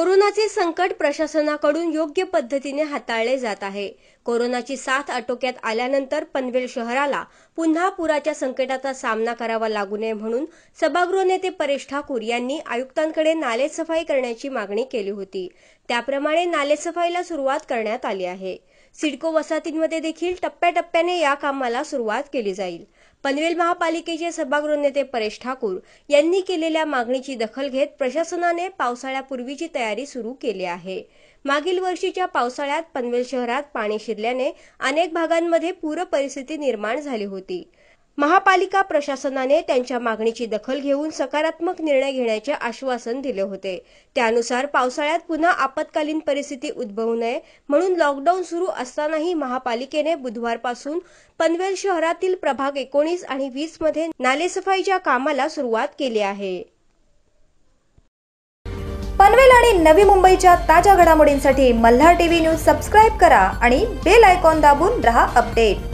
कोरोनाचे संकट प्रशासनाकडून योग्य पद्धतीने हाताळले जात आहे कोरोनाची साथ आटोक्यात आल्यानंतर पनवेल शहराला पुन्हा पुराच्या संकटाचा सामना करावा लागू नये म्हणून सभागृह नेते परेश ठाकूर यांनी आयुक्तांकडे नालेसफाई करण्याची मागणी केली होती त्याप्रमाणे नालेसफाईला सुरुवात करण्यात आली आहे सिडको वसाहतींमध्ये देखील टप्प्याटप्प्याने या कामाला सुरुवात केली जाईल पनवेल महापालिकेचे सभागृह नेते परेश ठाकूर यांनी केलेल्या मागणीची दखल घेत प्रशासनाने पावसाळ्यापूर्वीची तयारी सुरू केली आहे मागील वर्षीच्या पावसाळ्यात पनवेल शहरात पाणी शिरल्याने अनेक भागांमध्ये पूर परिस्थिती निर्माण झाली होती महापालिका प्रशासनाने त्यांच्या मागणीची दखल घेऊन सकारात्मक निर्णय घेण्याचे आश्वासन दिले होते त्यानुसार पावसाळ्यात पुन्हा आपत्कालीन परिस्थिती उद्भवू नये म्हणून लॉकडाऊन सुरू असतानाही महापालिकेने बुधवारपासून पनवेल शहरातील प्रभाग एकोणीस आणि वीस मध्ये नालेसफाईच्या कामाला सुरुवात केली आहे पनवेल आणि नवी मुंबईच्या ताज्या घडामोडींसाठी मल्हार टीव्ही न्यूज सबस्क्राईब करा आणि बेल आयकॉन दाबून रहा अपडेट